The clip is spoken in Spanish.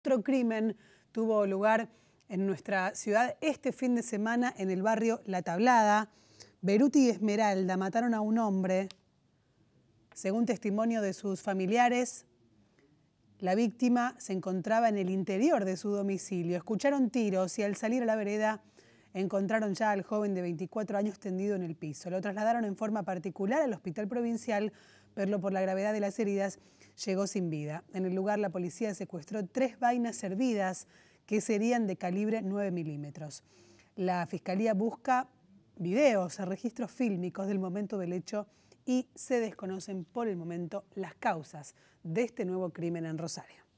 Otro crimen tuvo lugar en nuestra ciudad este fin de semana en el barrio La Tablada. Beruti y Esmeralda mataron a un hombre. Según testimonio de sus familiares, la víctima se encontraba en el interior de su domicilio. Escucharon tiros y al salir a la vereda Encontraron ya al joven de 24 años tendido en el piso. Lo trasladaron en forma particular al hospital provincial, pero por la gravedad de las heridas llegó sin vida. En el lugar la policía secuestró tres vainas servidas que serían de calibre 9 milímetros. La fiscalía busca videos, registros fílmicos del momento del hecho y se desconocen por el momento las causas de este nuevo crimen en Rosario.